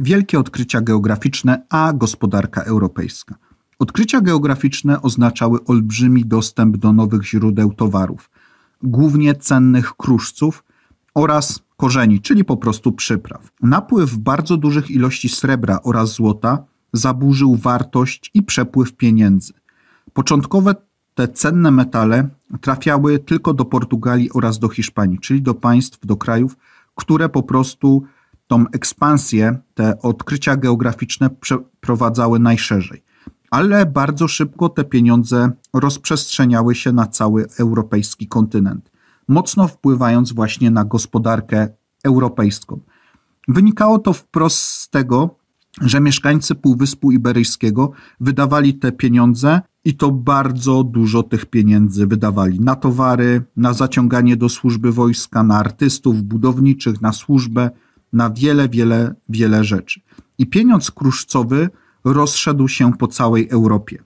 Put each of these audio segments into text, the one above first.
wielkie odkrycia geograficzne, a gospodarka europejska. Odkrycia geograficzne oznaczały olbrzymi dostęp do nowych źródeł towarów, głównie cennych kruszców oraz korzeni, czyli po prostu przypraw. Napływ bardzo dużych ilości srebra oraz złota zaburzył wartość i przepływ pieniędzy. Początkowe te cenne metale trafiały tylko do Portugalii oraz do Hiszpanii, czyli do państw, do krajów, które po prostu tą ekspansję te odkrycia geograficzne przeprowadzały najszerzej. Ale bardzo szybko te pieniądze rozprzestrzeniały się na cały europejski kontynent, mocno wpływając właśnie na gospodarkę europejską. Wynikało to wprost z tego, że mieszkańcy Półwyspu Iberyjskiego wydawali te pieniądze i to bardzo dużo tych pieniędzy wydawali na towary, na zaciąganie do służby wojska, na artystów budowniczych, na służbę na wiele, wiele, wiele rzeczy. I pieniądz kruszcowy rozszedł się po całej Europie.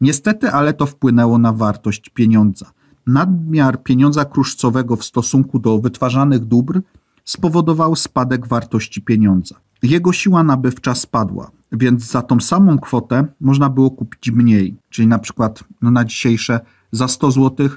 Niestety, ale to wpłynęło na wartość pieniądza. Nadmiar pieniądza kruszcowego w stosunku do wytwarzanych dóbr spowodował spadek wartości pieniądza. Jego siła nabywcza spadła, więc za tą samą kwotę można było kupić mniej. Czyli na przykład no na dzisiejsze za 100 zł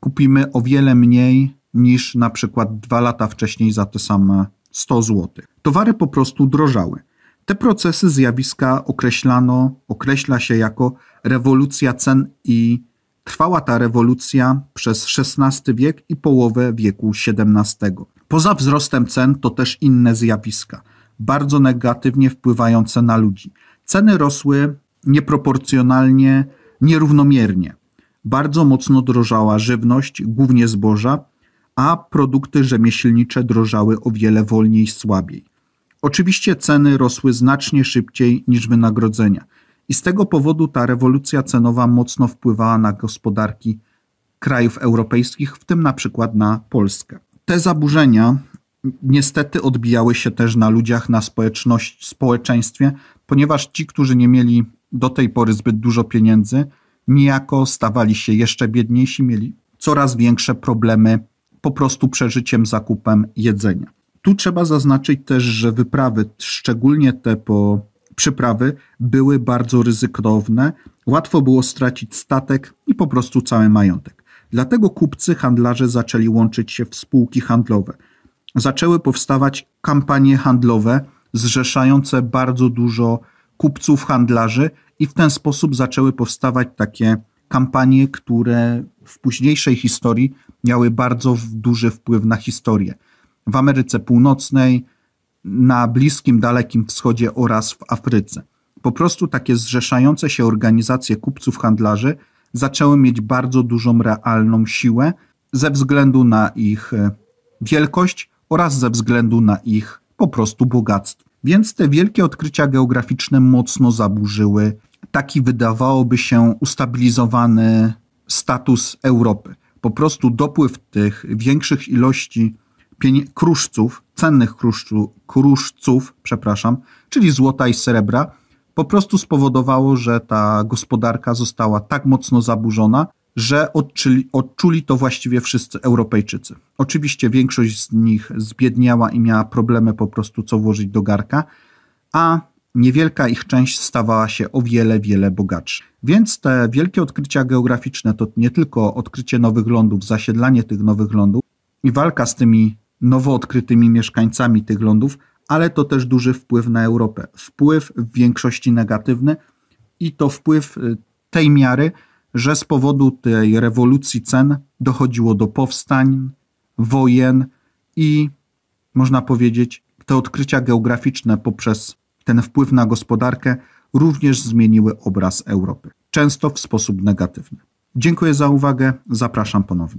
kupimy o wiele mniej niż na przykład dwa lata wcześniej za te same 100 zł. Towary po prostu drożały. Te procesy zjawiska określano, określa się jako rewolucja cen i trwała ta rewolucja przez XVI wiek i połowę wieku XVII. Poza wzrostem cen to też inne zjawiska, bardzo negatywnie wpływające na ludzi. Ceny rosły nieproporcjonalnie, nierównomiernie. Bardzo mocno drożała żywność, głównie zboża, a produkty rzemieślnicze drożały o wiele wolniej i słabiej. Oczywiście ceny rosły znacznie szybciej niż wynagrodzenia i z tego powodu ta rewolucja cenowa mocno wpływała na gospodarki krajów europejskich, w tym na przykład na Polskę. Te zaburzenia niestety odbijały się też na ludziach, na społeczeństwie, ponieważ ci, którzy nie mieli do tej pory zbyt dużo pieniędzy, niejako stawali się jeszcze biedniejsi, mieli coraz większe problemy po prostu przeżyciem, zakupem jedzenia. Tu trzeba zaznaczyć też, że wyprawy, szczególnie te po przyprawy, były bardzo ryzykowne. Łatwo było stracić statek i po prostu cały majątek. Dlatego kupcy, handlarze zaczęli łączyć się w spółki handlowe. Zaczęły powstawać kampanie handlowe zrzeszające bardzo dużo kupców, handlarzy, i w ten sposób zaczęły powstawać takie kampanie, które w późniejszej historii miały bardzo duży wpływ na historię. W Ameryce Północnej, na Bliskim, Dalekim Wschodzie oraz w Afryce. Po prostu takie zrzeszające się organizacje kupców, handlarzy zaczęły mieć bardzo dużą realną siłę ze względu na ich e, wielkość oraz ze względu na ich po prostu bogactwo. Więc te wielkie odkrycia geograficzne mocno zaburzyły taki wydawałoby się ustabilizowany status Europy. Po prostu dopływ tych większych ilości kruszców, cennych kruszczu, kruszców, przepraszam, czyli złota i srebra, po prostu spowodowało, że ta gospodarka została tak mocno zaburzona, że odczuli, odczuli to właściwie wszyscy Europejczycy. Oczywiście większość z nich zbiedniała i miała problemy po prostu co włożyć do garka, a niewielka ich część stawała się o wiele, wiele bogatsza. Więc te wielkie odkrycia geograficzne to nie tylko odkrycie nowych lądów, zasiedlanie tych nowych lądów i walka z tymi nowo odkrytymi mieszkańcami tych lądów, ale to też duży wpływ na Europę. Wpływ w większości negatywny i to wpływ y, tej miary, że z powodu tej rewolucji cen dochodziło do powstań, wojen i można powiedzieć, te odkrycia geograficzne poprzez ten wpływ na gospodarkę również zmieniły obraz Europy, często w sposób negatywny. Dziękuję za uwagę, zapraszam ponownie.